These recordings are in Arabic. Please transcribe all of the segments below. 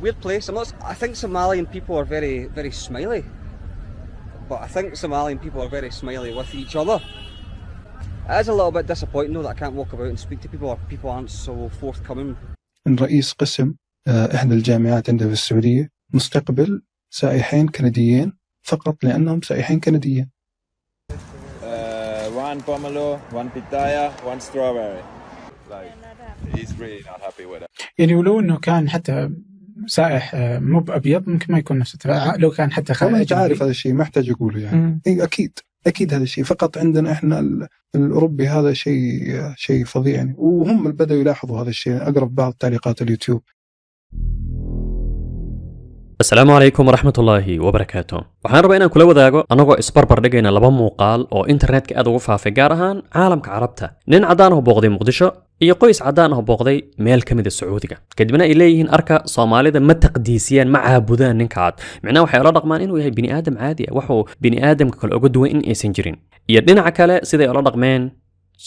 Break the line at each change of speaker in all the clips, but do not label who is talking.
weird place. I'm not. I think Somalian people are very, very smiley. But I think Somalian people are very smiley with each other. It is a little bit disappointing though that I can't walk about and speak to people or people aren't so forthcoming.
رئيس قسم إحدى الجامعات عندنا في السعودية مستقبل سائحين كنديين فقط لأنهم سائحين كنديين. Uh, one pomelo, one pitaya, one strawberry. Like, he's really not happy with it. يعني ولو انه كان حتى سائح آه، مو بابيض ممكن ما يكون نفس نعم. لو كان حتى خارج انت عارف هذا الشيء ما احتاج اقوله يعني إيه اي اكيد اكيد هذا الشيء فقط عندنا احنا الاوروبي هذا شيء شيء فظيع يعني وهم اللي بداوا يلاحظوا هذا الشيء اقرب بعض تعليقات اليوتيوب
السلام عليكم ورحمة الله وبركاته waxaan rabaa كل هذا wadaago annagoo isbarbar dhigayna laba muuqaal oo internetka aad ugu faafay gaar ahaan caalamka carabta nin caddaan iyo qoys caddaan ah booqday meel ka mida ah sacuudiga kadibna ay leeyihiin arka soomaalida ma taqdiisiyaan ma caabudaan ninkaad micnaha waxay ula dhaqmaan inuu yahay bini'aadam caadi ah waxuu bini'aadamka kale uga duwan in aysan jirin iyo dhinaca kale siday ula dhaqmeen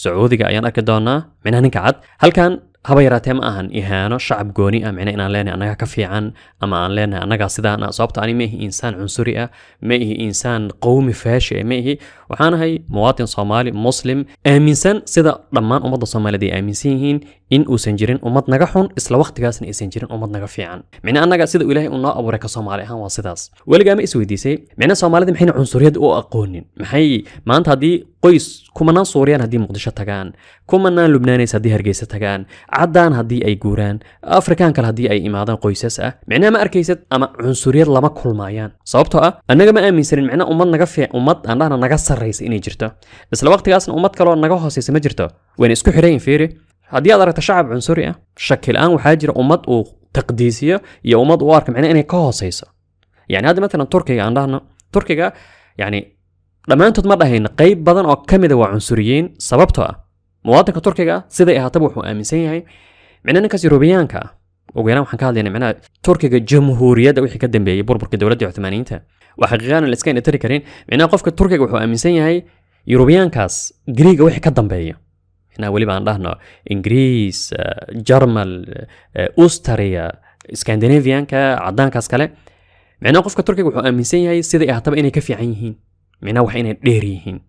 sacuudiga ayaan arki doonaa micnaha ninka cad halkan haba yaraatee ma ahan ihaano shacab gooni ah micna inaan leenahay annagaa ka fiican ama aan leenahay annagaa sidaan sababta ani ma ihi insaan cunsuri ah ma ihi insaan qowmi faashi ah ma ihi وحان هاي مواطن صومالي مسلم آمين سن سيدا رمان أمد صومالي دي آمين سيهين إن أو سنجرين أمد نغحون إسلا وقت غاسن إي سنجرين أمد نغفيعان معنى أنغا سيدا إلهي أنا أبو ريكا صومالي هان واسيداس ولغا ما إسوي دي سي معنى صومالي دي محين عنصرية دي أقونين محي ماان تادي قويس كومنان سوريان هدي مقدشة تغان كومنان لبناني سادي هرقيسة تغان عدان هدي أي قوران أفريكان كال هدي أي إمادان قويسة معنى ما أركيسد أما عنصرية لما كل مايان صابتو أه أنغا أمين سرين معنى أمد نغفيع أمد أنغا نغسر yaraysay inay jirto isla waqtigaasna ummad kaloo naga hooseysay ma jirto wayna isku xirayin fiiri haddii aad aragto shacab cunsuri ah shaki la-aan waxaa jira ummad uu taqdiisiyo iyo ummad u arka micnaa inay ka hooseyso yani hadda matalan turkiga aan dhahno turkiga yani dhammaantood ma dhahayna qayb badan oo ka mida waa cunsuriyiin sababtoo ah muwaadinka turkiga siday ahaataba wuxuu aaminsan yahay micnaa ninkaas yurubiyaanka ah ugu yaraan waxaan ka hadlaynaa micnaha turkiga jamhuuriyadda wixii ka dambeeyey burburka dowladda cuthmaaniyiinta وحقيقان الاسكان اتري كارين معنا قفك التركي وحو امن سيهاي يروبيان كاس غريق وحي كدن بايا احنا ولي بان لهنا انجريس آه، جرمال آه، اوستريا اسكندنافيان كعدان كاس كالي معنا قفك التركي وحو امن سيهاي سيدي اهتب اني كفي عينهين معنا وحين ديريهين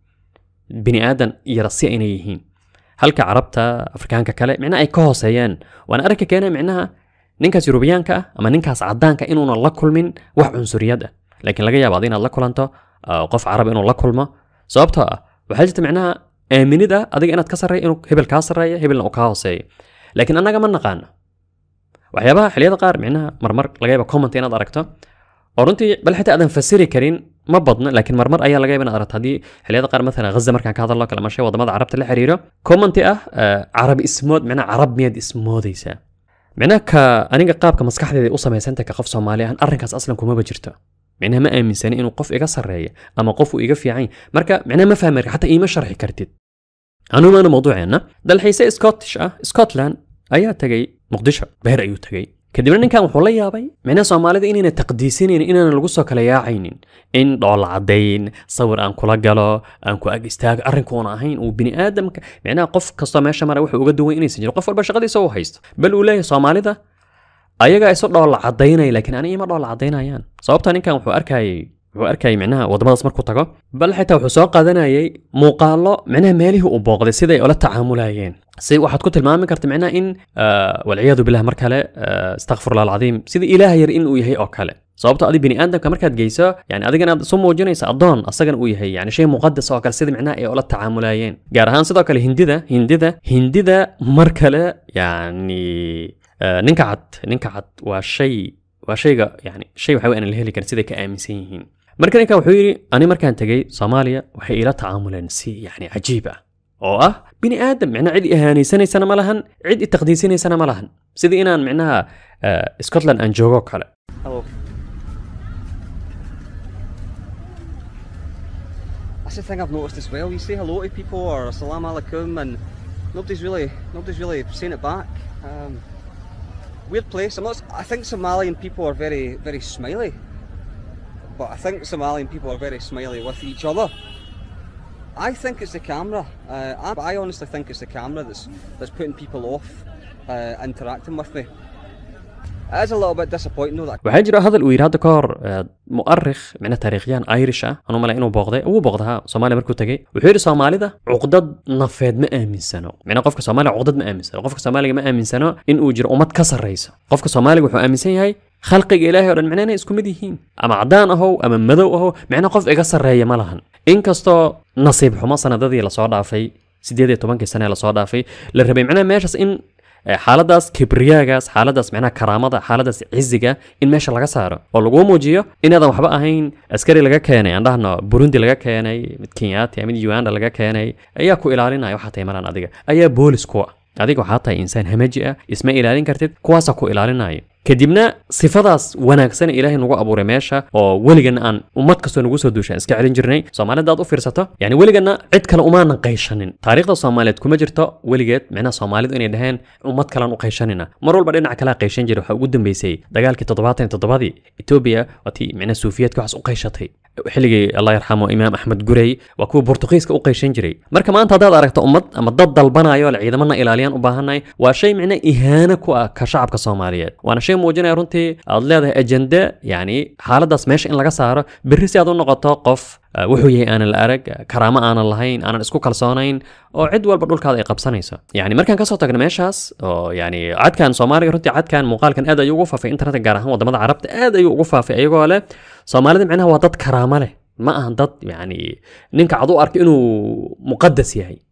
بني ادم يرسي اينيهين هل كعربتا افريكانكا كالي معنا اي كوسيان وانا اركي كينا معناها ننكاس يروبيانكا اما ننكاس عدانكا انونا لكل من وحن سريادة لكن لقيا بعدين الله كل أنتو آه، قف عربي إنه الله كل ما سببتها وحاجة معناها أمين آه، ده أدق أنا تكسر رأي إنه هبل كاسر رأي هبل أوكاه سي لكن أنا كمان نقان وحيابها حليه دقار معناها مرمر لقيا بكومنت أنا دركته ورنتي بل حتى أدم فسيري كرين ما بضنا لكن مرمر أيا لقيا بنا أدرت هذه حليه دقار مثلا غزة مر كان كهذا الله كلام شيء وضمد عربت اللي حريره كومنت أه عربي اسمود معناها عرب ميد اسمود يسا معناها ك أنا قاب كمسكح ذي أصلا ما يسنتك كقف صومالي أنا أرنكاس أصلا كم ما بجرته معناها ما امن سنه انه قف اجا سرايه اما قف اجا في عين مركا معناها ما فهم حتى اي ما شرح كرتيد انا ما موضوع انا ده الحيسه سكوتش اه سكوتلاند اي تجي مقدشة بهر ايو تجي كدبنا ان كان خولي يا معناها سومالي ان تقديسين ان يعني ان لو سو كلا عينين ان دول عدين صور ان كولا غلو ان كو اجستاغ ارن كون اهين وبني ادم معناها قف كسو ماشي مره وحو اوغدو ان سجل قف بل ولاي سومالي ayaga isu dhoolla cadeynay laakiin aniga ima dhoolla cadeynayaan sababtan ninkan wuxuu arkayay wuxuu arkayay micnaha waddamadaas markuu tago bal xitaa wuxuu soo qaadanayay muuqaallo micnaha meelihii uu booqday siday ula tacaamulayeen si waxaad ku tilmaami karta micnaha in walciyaadu bilah mar kale istakfirullah alcadiim sida ilaah yar in uu yahay oo kale sababto adi bini aadamka markaad geyso yani adigana aad isu muujinaysa addoon asagana uu yahay yani shay muqadas oo kale sida micnaha ay ula tacaamulayeen gaar ahaan sidoo kale hindida hindida hindida mar kale yani ninka cad ninka cad waa shay waa shayga yani shay waxa weyan la heli karin siday ka aaminsan yihiin marka ninka wuxuu yidhi ani markaan tegey soomaaliya waxay ila tacaamuleen si yani cajiib ah oo ah bini aadam micnaha cid i ahaanaysanaysana ma lahan cid i taqdiisinaysana ma lahan sidii inaan micnaha scotland aan joogo kale That's the thing I've noticed as well. You say hello to people or assalamu alaikum and nobody's really nobody's really saying it back. Um, weird place. I'm not, I think Somalian people are very, very smiley. But I think Somalian people are very smiley with each other. I think it's the camera. Uh, I, I, honestly think it's the camera that's that's putting people off uh, interacting with me. waxaa jira hadal uu yidhi hadda ka hor mu'arikh micna taariikhyahan irish ah anuu malay inuu booqday wuu booqdaha soomaaliya markuu tagay wuxuu yidhi soomaalida cuqdad nafeed ma aaminsano micna qofka soomaaliya cuqdad ma aaminsano qofka soomaaliga ma aaminsano in uu jiro ummad ka sarraysa qofka soomaaliga wuxuu aaminsan yahay khalqiga ilaahay oo dhan micna inay isku mid yihiin ama caddaan ahow ama madow ahow micna qof iga sarreeya ma lahan inkastoo nasiib xumo sanadadii lasoo dhaafay siddeed iyo tobankii sane lasoo dhaafay la rabay micnaha meeshaas in xaaladaas kibriyaagaas xaaladaas micnaha karaamada xaaladaas ciziga in meesha laga saaro oo laguu muujiyo inaadan waxba ahayn askari laga keenay aan dhahno burundi laga keenay mid kenyaati mid uganda laga keenay ayaa ku ilaalinaya waxaa tahay malan adiga ayaa boolis ku ah adiga waxaad tahay insaan hamaji ah isma ilaalin kartid kuwaasa ku ilaalinaya kadibna sifadaas wanaagsan ilaahay nagu abuuray meesha oo weligan aan ummad kastoo nagu soo duushay iska celin jirnay soomaalida aad u fiirsato yani weliganna cid kale umaanan qayshanin taariikhda soomaaliyeed kuma jirto weligeed micnaha soomaalidu inay dhaheen ummad kalan u qayshanina mar walba dhinac kalea qayshan jira waxaa ugu dambeysay dagaalkii toddobaatan todobadii etoobiya waatii micnaha suufiyeedka waxaas u qayshatay xilligii alla yarxamo imaam axmed gurey waa kuwa burtuqiiska u qayshan jiray marka maanta haddaad aragto ummad ama dad dalbanayo ale ciidamana ilaaliyaan u baahanay waa shay micna ihaano ku ah ka shacabka soomaaliyeed waana shay muujinaya runtii aad leedahay ajende yacni xaaladdaas meesha in laga saaro berri si aad u noqoto qof wuxuu yahay aanan la arag karaamo aanan lahayn aanan isku kalsoonayn oo cid walba dhulkaada ay qabsanayso yani markaan kasoo tagno meeshaas oo yani cadkan soomaaliga runtii cadkan muuqaalkan aad ayuu ugu faafay internetka gaar ahaan wadamada carabta aad ayuu ugu faafay ayagoo leh صومالي دي معناها هو ضد كرامة له ما أهن ضد يعني نينك عضو أرك إنه مقدس يعني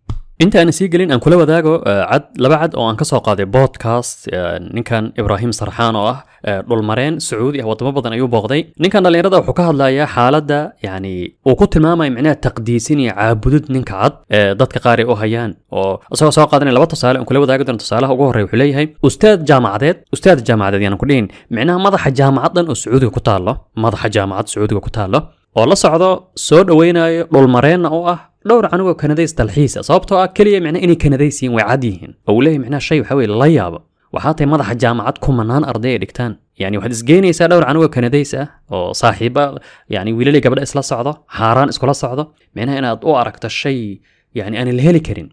inta aan sii gelin aan kula wadaago cad laba cad oo aan ka soo qaaday podcast ninkan ibraahim sarxaan oo ah dhulmareen sacuudi ah wadamo badan ayuu booqday ninkan dhallinyarada wuxuu ka hadlayaa xaaladda yani uu ku tilmaamaya micnaha taqdiisin iyo caabudid ninka cad dadka qaar ay u hayaan oo isagoo soo qaadanaya laba tusaale aan kula wadaagi doono tusaalaha ugu horreya wuxuu leeyahay ustaad jaamacadeed ustaad jaamacadeed yaanan ku dhihin micnaha madaxa jaamacaddan oo sacuudiga ku taallo madaxa jaamacad sacuudiga ku taallo oo la socdo soo dhaweynayo dhulmareenna oo ah دور عنوغو كنديس تلحيسة صابتو أكلية معنى إني كنديسين وعاديهن أو ليه معنى الشي وحاوي اللياب وحاطي مضح جامعات كومنان أردية لكتان يعني واحد سجيني سألور عنوغو كنديسة صاحبة يعني ويلالي قبل إسلا صعدة هاران إسكولا صعدة معنى إنا أدو أركت الشي يعني أنا الهيلي كرين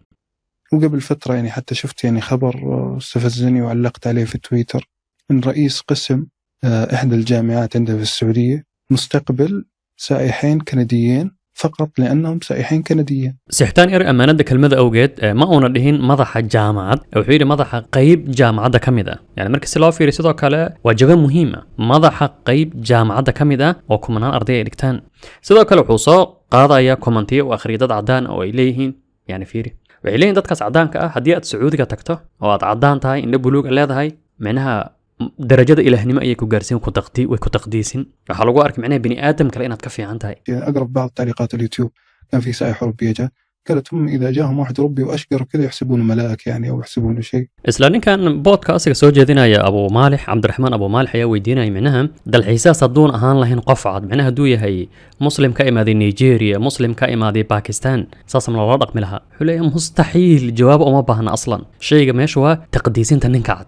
وقبل فترة يعني حتى شفت يعني خبر آه، استفزني وعلقت عليه في تويتر إن رئيس قسم آه، إحدى الجامعات عندها في السعودية مستقبل سائحين كنديين فقط لأنهم سائحين كنديين
سيحتان ير أمانة كلمة أوجد آه، ما اون دهين مدح جامعات أو حيري مدح قيب جامعة كمدة يعني مركز لو في سيدو كلا وجبه مهمة مدح قيب جامعة كمدة أو كمان أرضية إلكتان سيدو كلا وحوصو يا كومنتي وأخري داد عدان أو إليهين يعني فيري وعليه leeyihin dadkaas caddaanka ah haddii aad sacuudiga tagto oo aad caddaan tahay indho درجة إلهنما أي كجارسين كتقدي وكتقديسين حلو جوارك معناه بني آدم كلا إنك كفي عن تاي أقرب بعض
تعليقات اليوتيوب كان في سائح ربي جاء قالت هم إذا جاهم واحد ربي وأشقر كذا يحسبون ملائك يعني أو يحسبون شيء
إسلامي كان بودكاست كسوج يا أبو مالح عبد الرحمن أبو مالح يا ويدينا معناها ده الحساس صدون أهان لهن قفعت معناها دوية هي مسلم كائما ذي نيجيريا مسلم كائما ذي باكستان صاصة من الرضق ملها حلية مستحيل جواب أما أصلا شيء ما هو تقديسين تنكعت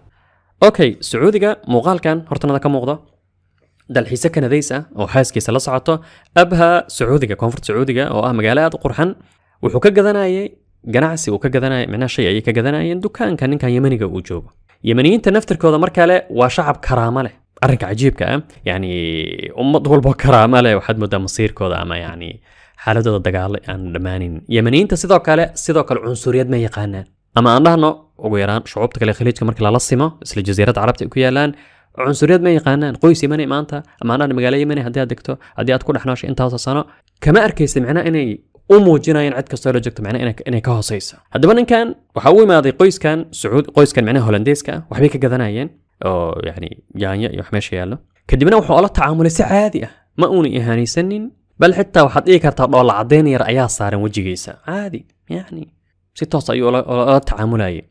اوكي سعودي مغال كان هرتنا ذا كم ده الحساب كان ذيسة أو حاس كيس لصعته أبها سعودية كونفرت سعودية أو أه مجالات قرحن وحكى جذناي جناسي وحكى جذناي منها شيء أي كجذناي دكان كان كان يمني جو جوبه يمنيين تنفتر كذا مركلة وشعب كرامة أرك عجيب كام يعني أم طول بكرامة له وحد مدى مصير كذا أما يعني حالة ضد دجال عن رمانين يمنيين تصدق كلا صدق العنصرية ما يقانه أما أنا هنا ويران شعوب تكلي خليج كمرك لا لصمة مثل الجزيرة العربية كويا لان عن سوريا ما يقانا قوي سيمانة ما أنت أما أنا المجال يمنى هديها دكتور هديها تقول إحنا شيء أنت هذا سنة كما أركي سمعنا إني أمو جينا ينعد كسر لجكت معنا إنك إنك هو أنا هذا بنا كان وحوي ما هذه قويس كان سعود قويس كان معنا هولنديس كان وحبيك جذناين أو يعني يعني يحمش يالله كدبنا وحوا الله تعامل سعادية عادية ما أوني إهاني سنين بل حتى وحط إيه كرت الله عدين يرأيها صار وجهيسا عادي يعني si toos ayuu olala tacaamulayay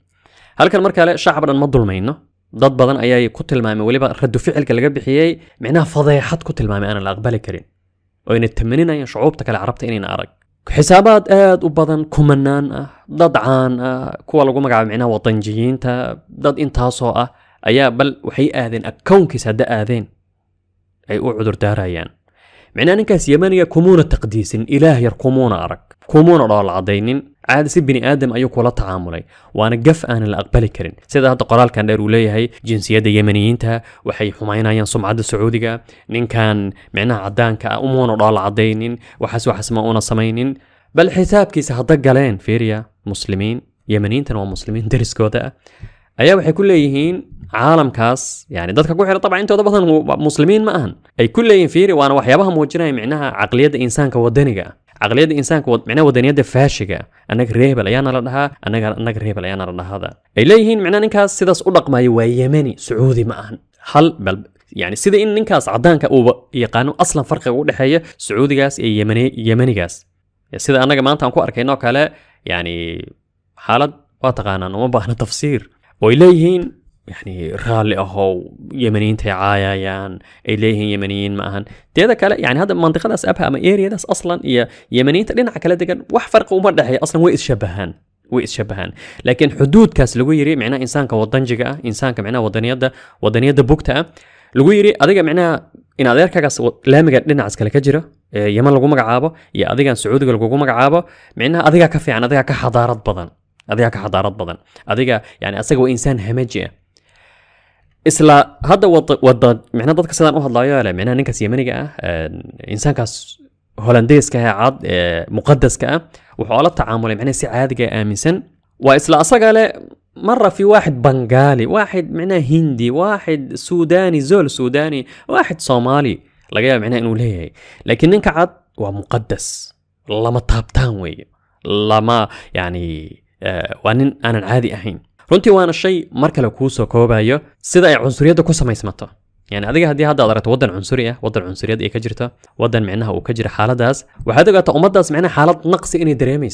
halkan marka le shacab dhan ma dulmayno dad badan ayay ku tilmaameen weliba radu ficilka laga bixiyey micnaha fadeexad ku tilmaamay aanan la aqbali karin oo ayna tamaninayan shucuubta kale carabta inayna arag xisaabaad aad u badan kumanaan ah dad caan ah kuwa lagu magacaabo micnaha wadanjiyiinta dad intaasoo ah ayaa bal waxay aadeen akownkiis hadda aadeen ay u cudurdaarayaan micnaha ninkaas yemaniga kumuuna taqdiisin ilaah yar kumuuna arag kumuuna dhool caddaynin عاد سي بني ادم ايوك ولا تعاملي وانا قف انا لا اقبل كرين سيدا هذا قرال كان دايرو ليه هي جنسية دا يمنيين وحي حماينا ين سمعة سعودية نين كان معناها عدان كأمون امون رال عدينين وحس وحس ما اونا سمينين بل حساب كيس هدق لين فيريا مسلمين يمنيين تنو مسلمين درس كودا ايا وحي كل يهين عالم كاس يعني دادك كوحي طبعا انتو دا مسلمين ما اهن اي كل يهين فيري وانا وحي بهم موجنا معناها عقلية انسان كودنقة عقلية الإنسان كود معناه ودنيا ده فاشقة أنا ريب لا يانا لنها أنك أنا ريب لا يانا لنها هذا إليه معناه إنك سيدس أطلق ما يو يمني سعودي معن حل بل يعني سيدا إن إنك عدان كأوب يقانو أصلا فرق أقول حياة سعودي جاس إيه يمني يمني جاس سيدا أنا كمان تانكو أركينا على يعني حالد واتقانا وما بحنا تفسير وإليهين يعني رالي اهو يمنيين تعايا يعني اليه يمنيين معهن تي هذا كلا يعني هذا المنطقه داس ابها ما ايريا داس اصلا يا يمنيين تلين على دقن وح فرق ومر هي اصلا ويس شبهان ويس شبهان لكن حدود كاس لويري معناه انسان كوضنجيكا انسان كمعناه وضنيه دا وضنيه دا بوكتا لويري هذا معناه ان هذا كاس لامك لنا عسكر كجره يمن لغو عابا يا هذا سعودي لغو مقعابه معناه هذا كفي عن هذا كحضارات بضن هذا كحضارات بضن هذا يعني اسقو انسان همجيه isla hadda wada micnaa dadka sidaan u hadlayo le micnaha ninkaas yemeniga ah insaankaas holandeeska ah cad muqadaska ah wuxuu la tacaamulay micnaha si caadiga aaminsan waa isla asaga le مرة في واحد بنغالي واحد معناه هندي واحد سوداني زول سوداني واحد صومالي لقيا معناه انه ليه لكن ننك عاد ومقدس لما تابتان وي لما يعني آه وانن انا عادي اهين رنتي وانا الشيء مركل kale kuu soo koobayo عنصرية ay cunsuriyadda ku يعني yani adiga haddii hadda ad عنصرية waddan عنصرية ah waddan cunsuriyad ay ka jirto waddan micnaha uu ka jira xaaladaas waxaad ogaataa ummaddaas micnaha xaalad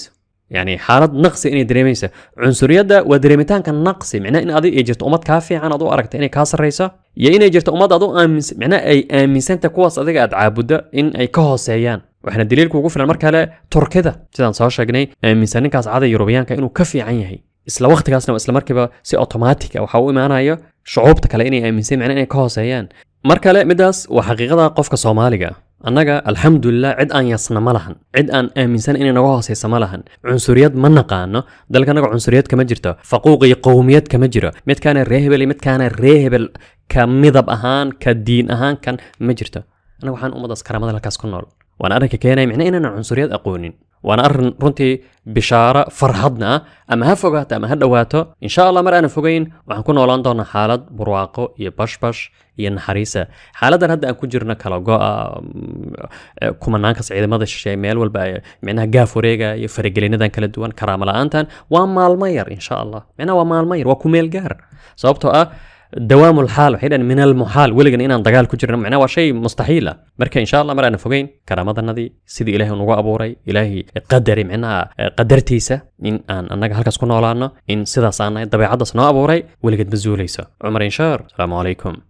يعني حالة نقص إني دريميسة عنصرية دا ودريمتان كان نقص معناه إن أدي إجرت أمد كافي عن أدو أركت إني كاسر رئيسة يا إني جرت أمد أدو أمس معناه أي أمسان تكواس أدي قاعد عابد إن أي كهوسيان وإحنا الدليل كوقوفنا المركلة تركيا جدا صار شجني أمسان كاس عادة يوروبيان كأنه كافي عن يهي isla wakhtigaasna waa isla markiiba si otomaatig a waxa u imaanaya shucuubta kale inay aaminsan macnaa inay ka hooseeyaan mar kale middaas waa xaqiiqada qofka soomaaliga annaga alxamdulilah cid aan yasna ma lahan cid aan aaminsan inay naga hooseysa ma lahan cunsuriyad ma naqaano dalka annaga cunsuriyad kama jirto faquuq iyo qowmiyad kama jiro midkaana ree hebel iyo midkaana ree hebel ka midab ahaan ka diin ahaan kan ma jirto annaga waxaan ummaddaas karaamada halkaas ku nool waana arrinka keenaya micnaa inaanan cunsuriyad aqoonin وانا ارن رنتي بشاره فرهضنا اما هفوغات اما هدواتو ان شاء الله مر انا فوغين وحن كون اولان دونا حالد برواقو يبش بش ينحريسة حالد ان هدى ان كجرنا كالوغو آه، آه، كومنان كاس عيدة ماذا شاي ميل والبا معناها غافوريغا يفرقلين دان كالدوان كرامل انتان وان مال ماير ان شاء الله معناها وان مال ماير وكو ميل جار. صوبتو اه دوام الحال وحيدا من المحال ولقنا إن دقال كجرنا معنا وشي مستحيلة مركا إن شاء الله مرانا فوقين كرامة النادي سيدي إلهي نوغا أبوري إلهي قدري معنا قدرتيسة إن أن أنك هل كسكونا إن سيدا سانا دبي عدس نوغا أبوري ولقد بزوليسة عمر إن شاء الله السلام عليكم